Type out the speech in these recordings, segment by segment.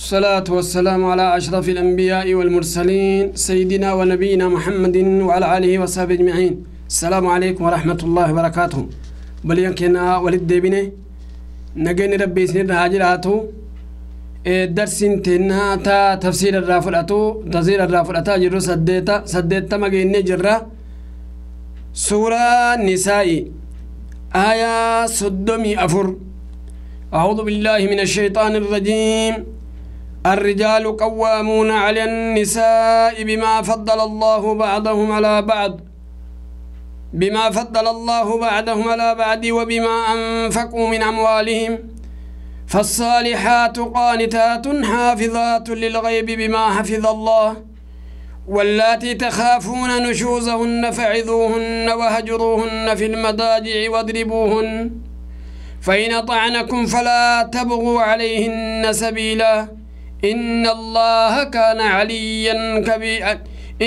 الصلاة والسلام على أشرف الأنبياء والمرسلين سيدنا ونبينا محمد وعلى آله وصحبه أجمعين السلام عليكم ورحمة الله وبركاته بليان كنا ولد ديبني نجني ربي سنير هاجراتو إيه، درس تنا تا تفسير الرافلاتو تفسير الرافلاتا جرو سديتا سديتا مجيني جرا سورة نسائي آية صدمي أفر أعوذ بالله من الشيطان الرجيم الرجال قوامون على النساء بما فضل الله بعضهم على بعض بما فضل الله بعضهم على بعض وبما أنفقوا من أموالهم فالصالحات قانتات حافظات للغيب بما حفظ الله واللاتي تخافون نشوزهن فعظوهن وهجروهن في المضاجع واضربوهن فإن طعنكم فلا تبغوا عليهن سبيلاً إن الله كان عليا كبيرا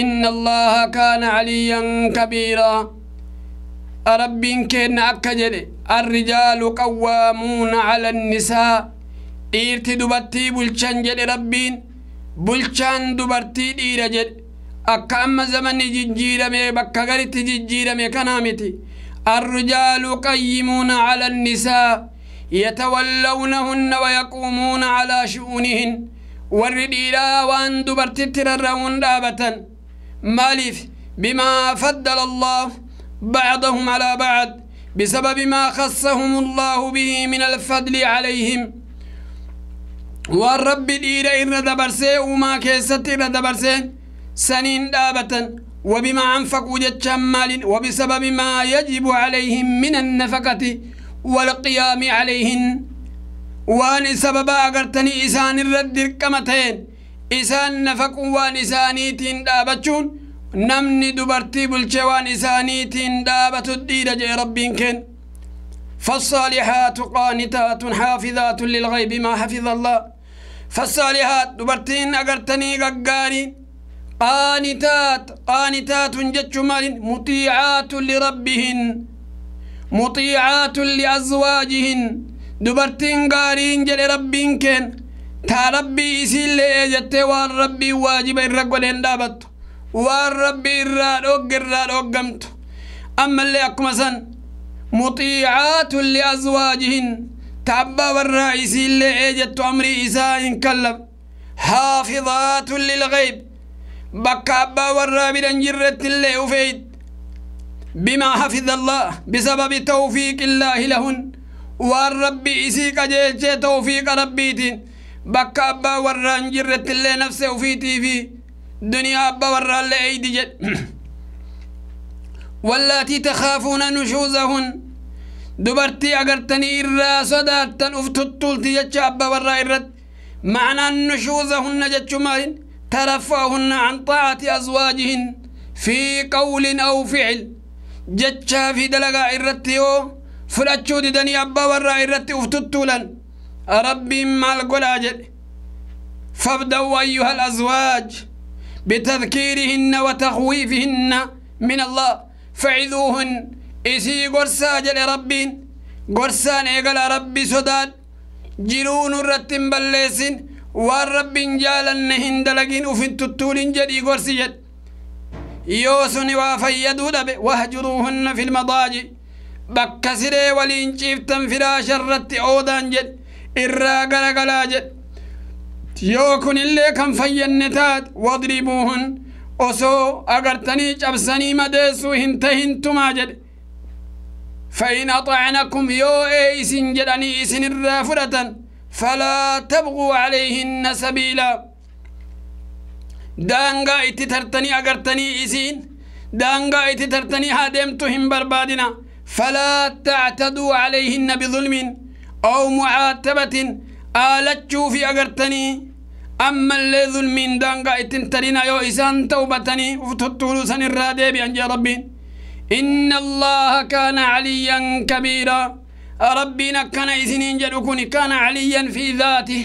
إن الله كان عليا كبيرا أرب كن أكجل الرجال قوامون على النساء إيرت دبتي بلشان جل ربين بلشان دبرتي إيرا جل أكام زمن ججيرا مي بكغرت ججيرا مي كنامتي الرجال قيمون على النساء يتولونهن ويقومون على شؤونهن warri وان waan الرون rarra'uun ماليف بما فضل الله بعضهم على بعض بسبب ما خصهم الله به من الفضل عليهم والرب دير إن دبرسي وما كيست إن برسي سنين دابتا وبما أنفقوا جتشا مال وبسبب ما يجب عليهم من النفقة والقيام عليهن وان سببا اغرتني اسان الرد كمتين اسان نفق واني سانيتين دابتشون نمني دبرتي بلچواني سانيتين دابتو الديدة جي ربينكين فالصالحات قانتات حافظات للغيب ما حفظ الله فالصالحات دبرتين اغرتني غقارين قانتات قانتات جتشمال مطيعات لربهن مطيعات لأزواجهن دبرتين قارين جل ربين كن تا ربي إسي اللي ربي واجب الرقو لندابت وار ربي الراد وقر راد وقمت أما اللي أكمسا مطيعات لأزواجهن تابا ورا إسي اللي جتة أمري إسا ينكلب حافظات للغيب بكا أبا ورا بدن جرت اللي وفيد بما حفظ الله بسبب توفيق الله لهن والرب إسي كجيش توفيق ربي تين بك أبا وران جرت اللي نفسه في تي في دنيا أبا وران لأي دي جد واللاتي تخافون نشوزهن دبرتي أغرتني إرى صدات أفتو الطولتي جد أبا وران إرد معنى نشوزهن جد شمالين ترفعهن عن طاعة أزواجهن في قول أو فعل جد شافي دلقاء إردتي أو فلاتشو دي abbaa أبا ورا إرتي وفتتولا ربي maal godhaa فابدوا أيها الأزواج بتذكيرهن وتخويفهن من الله فعذوهن إسي قرسا جل ربي قرسان إيقل ربي سداد جلون الرتم بلسن والرب جالن دلقين وفي التطول جدي قرسي جد يوسن وافيدو دب وهجروهن في المضاجئ بكسري ولين شيفتن في راشرت اودان جد ارا غرغلا جد يوكن اللي كان في النتات واضربوهن اوسو اگر تني چبسني مدسو هنت هنت ماجد فإن أطعنكم يو إيس جلني إيس الرافرة فلا تبغوا عليهن سبيلا دانغا إتترتني أغرتني إيسين دانغا إتترتني هادمتهم بربادنا فلا تعتدوا عليهن بظلم أو معاتبة آلتشو في أغرتني أما اللي ظلم دانغا اتنترين يو إسان توبتني وفتطولو سن الرادي بأن يا ربي إن الله كان عليا كبيرا ربنا كان إسنين جدوكني كان عليا في ذاته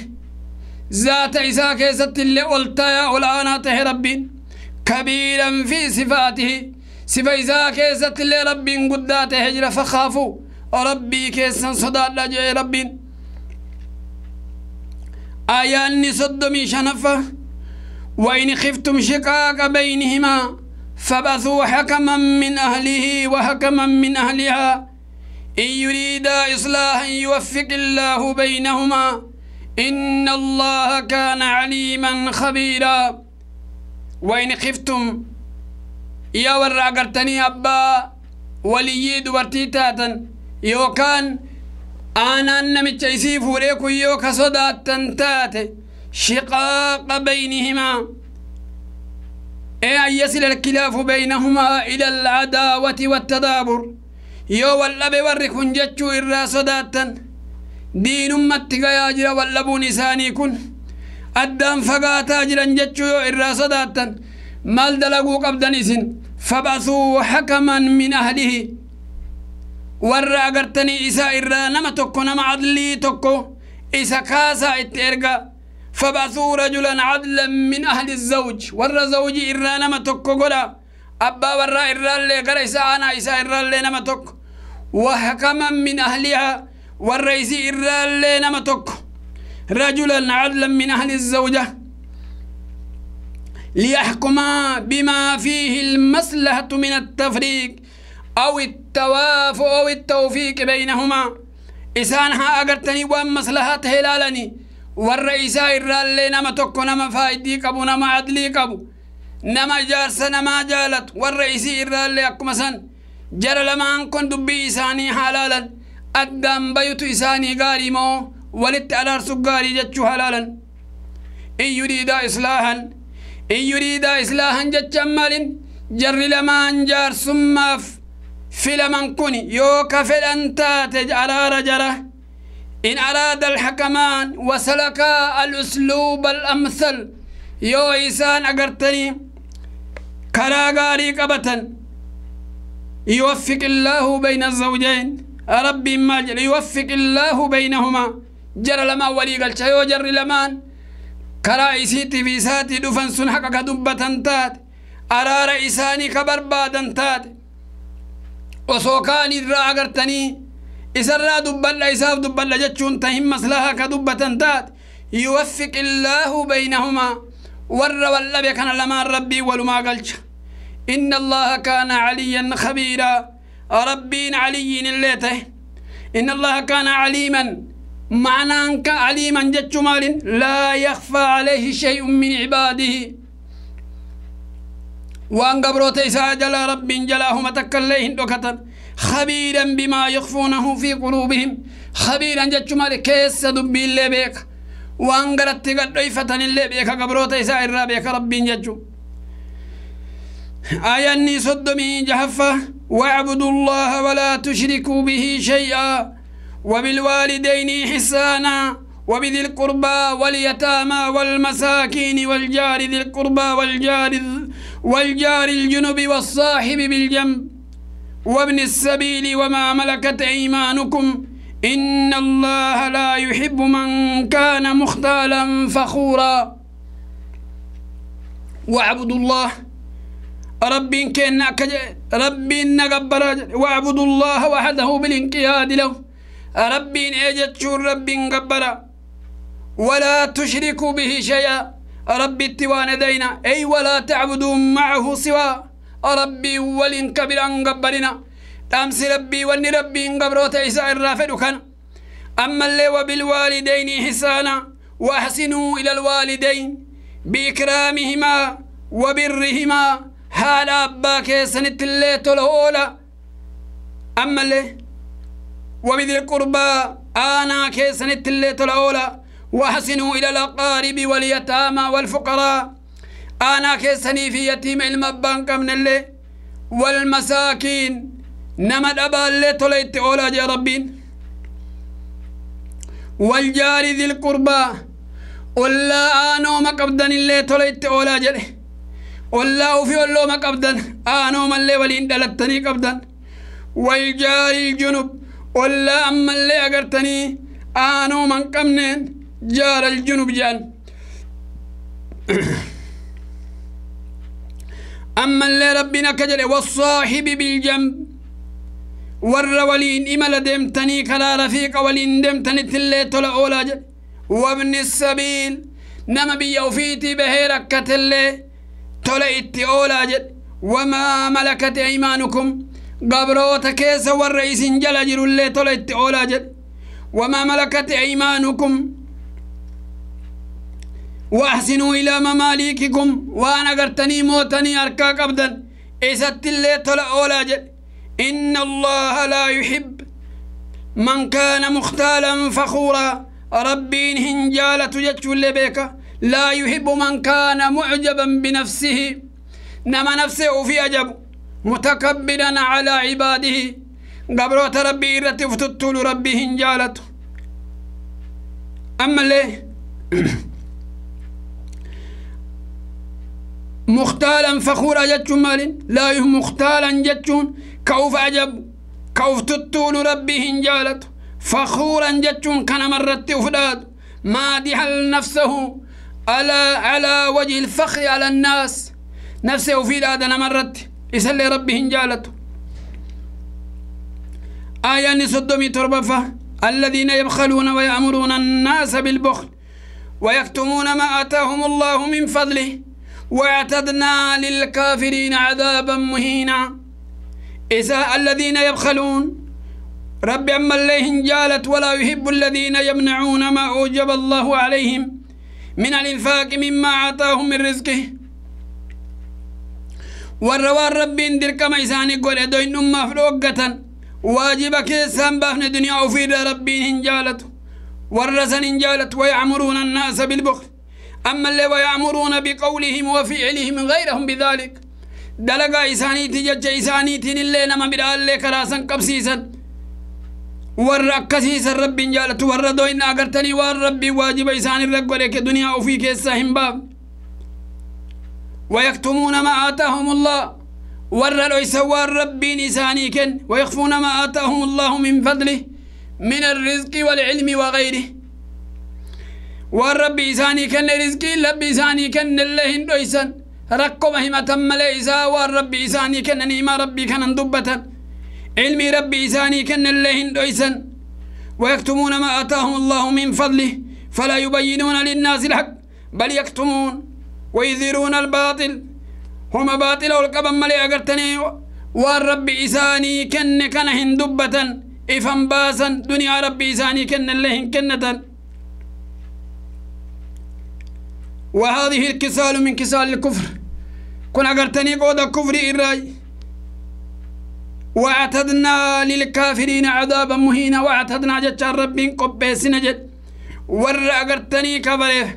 ذات إساء كيسة اللي قلتا يا أولانا ربي كبيرا في صفاته سيفايزا كيسات اللي ربين قدات هجرة فخافوا ربي كيسا صداد ربين ربي آياني صدمي شنفة وإن خفتم شقاق بينهما فبثوا حكما من أهله وحكما من أهلها إن يريدا إصلاحا يوفق الله بينهما إن الله كان عليما خبيرا وإن خفتم يا ورا قرتني أبا وليي دبرتي تاتن كان أنا نمي تشيسي فوريكو يو صداتن تاتي شقاق بينهما أي يصل الكلاف بينهما إلى العداوة والتدابر يو واللب وركن جتشو إرا سوداتن دين أمتك يا جرى واللبون إساني كن ادم فقاتا جرى جتشو إرا سوداتن مال دلقو ابدا إسن فبثوا حكما من أهله ورى agartanii isaa إرى نما tokko نما عدلي tokko isa kaasaa itti فبثوا رجلا عدلا من أهل الزوج ورى زوجي إرى نما ما تكوغلا أبا ورى إرى ورا إرالي غريس أنا إرى إرالي نما تك وحكما من أهلها والرئيس إرالي نما تك رجلا عدلا من أهل الزوجة ليحكما بما فيه المصلحة من التفريق أو التوافق أو التوفيق بينهما إسان ها أغرتني وان مصلحة هلالني والرئيسة الرالي نما تكو نما فايدي كبو نما عدلي كبو نما جارس نما جالت والرئيسي الرالي أكما سن جر لما أنكن دبي إساني حلالا أدام بيوت إساني غاري مو ولت ألارسو غاري جتشو حلالا إن يريد إصلاحا إن يريد إصلاحا جتشمال جر لما أنجار ثم في لمن كوني يوك في الأنتاتج على رجرة إن أراد الحكمان وسلك الأسلوب الأمثل يو إيسان أقرتني كراغاري قبتا يوفق الله بين الزوجين ربي ما جل يوفق الله بينهما جر لما ولي قال يو جر لمان كرا إسي ساتي دفن سنحقك دبتن تات أرار إساني كبر بادن تات وسوكاني درا أغرتني إسرى دبال لإساف دبال لجتشون تهم مسلاها كدبة تات يوفق الله بينهما ور واللبي كان لما ربي ولما قلش إن الله كان عليا خبيرا ربي علي الليته إن الله كان عليما معنى عليما جج مال لا يخفى عليه شيء من عباده وان قبروت إساء جلا رب جلاهما متك الليهن خبيرا بما يخفونه في قلوبهم خبيرا جج مال كيس دبي اللي بيك وان قرأت قد ضيفتن اللي بيك قبروت إساء الرابيك رب جج آية صدمي جهفة واعبدوا الله ولا تشركوا به شيئا وبالوالدين إحسانا وبذي القربى واليتامى والمساكين والجار ذي القربى والجار والجار الجنب والصاحب بالجنب وابن السبيل وما ملكت أيمانكم إن الله لا يحب من كان مختالا فخورا واعبدوا الله رب كن رب نقبر واعبدوا الله وحده بالانقياد له ربين اجت شور ربين قبلا ولا تشركوا به شيئا ربي التوان دينا أي ولا تعبدوا معه سوى ربي ولن كبيرا قبلنا أمس ربي ولن ربي قبروت إساء الرافد كان أما اللي وبالوالدين حسانا وأحسنوا إلى الوالدين بإكرامهما وبرهما هالا أبا سنت اللي تلهولا أما اللي وبذي القربى آنا كيسن التليت الأولى وحسنوا إلى الأقارب واليتامى والفقراء آنا كيسني في يتيم المبان كمن اللي والمساكين نمد أبا اللي تليت أولا يا ربين والجار ذي القربى ولا آنو مكبدن اللي تليت أولا جل ولا في اللوم مقبدن آنو من اللي ولين دلتني قبدن والجار الجنوب ولا أما اللي أقرتني أنا من قمنين جار الجنوب جان أما اللي ربنا كجل والصاحب بالجنب ور ولين إما لدمتني كلا رفيق ولين دمتني تلي تلا أولا جل وابن السبيل نما بيوفيتي بهيرك تلي تلا إتي أولا جل وما ملكت أيمانكم gabroota keessa والرئيس isin jala اللي طلت اولا oolaa وما ملكت ايمانكم وأحسنوا إلى مماليككم وأنا قرتني موتني أركا قبدا ايست اللي طلع أولا جد إن الله لا يحب من كان مختالا فخورا ربين هنجالة جتش اللي بيكا لا يحب من كان معجبا بنفسه نما نفسه في أجبه متكبرا على عباده قبروت ربي إرتي فتتول ربي هنجالته أما ليه مختالا فخورا جتشون مال لا يهم مختالا جتشون كوف أجب كوف تتول ربي هنجالته فخورا جتشون كان مرت أفداد مادحا نفسه على على وجه الفخر على الناس نفسه في أنا مرت إسالي ربي هنجالت آية صدمي تربفة الذين يبخلون ويأمرون الناس بالبخل ويكتمون ما آتاهم الله من فضله واعتدنا للكافرين عذابا مهينا إساء الذين يبخلون رب أما الله جالت ولا يحب الذين يمنعون ما أوجب الله عليهم من الإنفاق مما آتاهم من رزقه والروار ربي اندر كما يساني قول ادوين ام مفلوقتن واجبك يسان بافن دنيا وفيد ربي انجالت والرسن انجالت ويعمرون الناس بالبخل اما اللي ويعمرون بقولهم وفعلهم غيرهم بذلك دلقا يساني تجج يساني تين اللي نما بدا اللي كراسا قبسيسا والركسيسا ربي انجالت والردوين اغرتني والربي واجب يساني رقوليك دنيا وفيك يساهم بافن ويكتمون ما آتاهم الله ور العيسوى الرب نسانيكا ويخفون ما آتاهم الله من فضله من الرزق والعلم وغيره والرب إساني كن رزقي لب إساني كن الله دويسا هما تم ليسا والرب إساني كن نيما ربي كن دبة علمي ربي إساني كن الله دويسا ويكتمون ما آتاهم الله من فضله فلا يبينون للناس الحق بل يكتمون ويذرون الباطل هما باطل والقبا ملي أقرتني والرب إساني كن كان هندبة إفن باسا دنيا ربي إساني كن اللهن كنة وهذه الكسال من كسال الكفر كن أقرتني قود كفر إراي واعتدنا للكافرين عذابا مهينا واعتدنا جتشا ربين قبسنا جد ور أقرتني كفره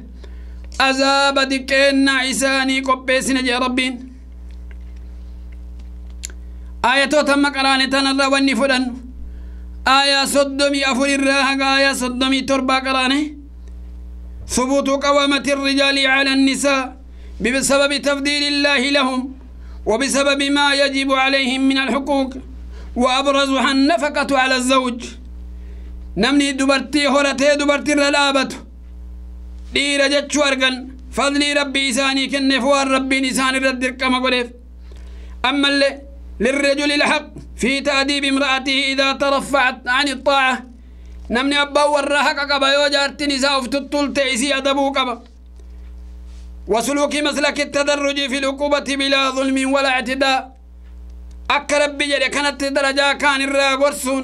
عذاب دكين عساني كبسين يا رب آية تم قرانة تنرى ونفدن آية صدمي أفر الرهق آية صدمي تربى قرانة ثبوت قوامة الرجال على النساء بسبب تفضيل الله لهم وبسبب ما يجب عليهم من الحقوق وأبرزها النفقة على الزوج نمني دبرتي هرتي دبرتي الرلابة دبرتي دير جتش argan فضلي ربي isaanii kenneef waan rabbiin isaan كما dirqama أما اللي للرجل الحق في تأديب امرأته إذا ترفعت عن الطاعة نمني أبا والرحق قبا يوجارت نساء افتطل تعيسي أدبو كبا وسلوك مسلك التدرج في الأقوبة بلا ظلم ولا اعتداء أكرب بجري كانت درجة كان الرأي ورسون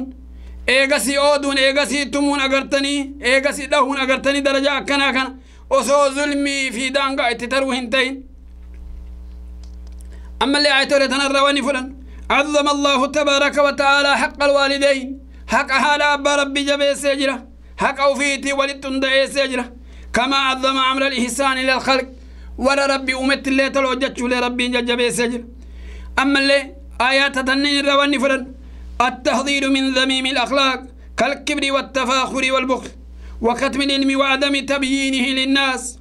eegasii ooduun eegasii tumuun agartanii eegasii dhahuun agartanii darajaa akkanaa kana osoo zulmii fi daangaa itti taruu hin ta'in ammallee ayatoole tanarraa wani fudhan عظم الله تبارك وتعالى حق الوالدين حق هذا أبا ربي جبه سجرة حق أوفيتي ولدتن دعي سجرة كما عظم عمر الإحسان إلى الخلق ورا ربي أمت اللي تلوجت لربي جبه سجرة أما اللي آيات تنين رواني فرن التحذير من ذميم الأخلاق كالكبر والتفاخر والبخل وكتم العلم وعدم تبيينه للناس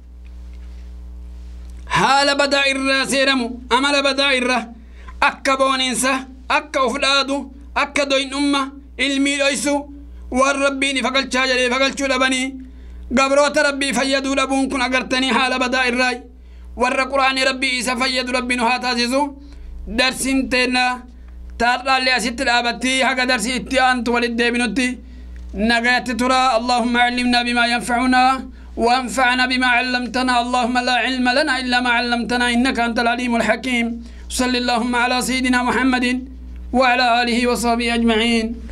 حال بدا إرى سيرمو أمل بدا إرى أكا بونينسا أكا أفلادو أكا دوين أمة علمي لأيسو والربين فقلتها شاجري فقلتو شلبني قبروت ربي فيدو لبون كن أقرتني حال بدا إرى والقرآن ربي إسا فيدو لبنو هاتازيزو درسين تينا لي أسيت الأبتي حق درسي إتيان تولد ولد نغيت ترى اللهم علمنا بما ينفعنا وانفعنا بما علمتنا اللهم لا علم لنا إلا ما علمتنا إنك أنت العليم الحكيم صلى اللهم على سيدنا محمد وعلى آله وصحبه أجمعين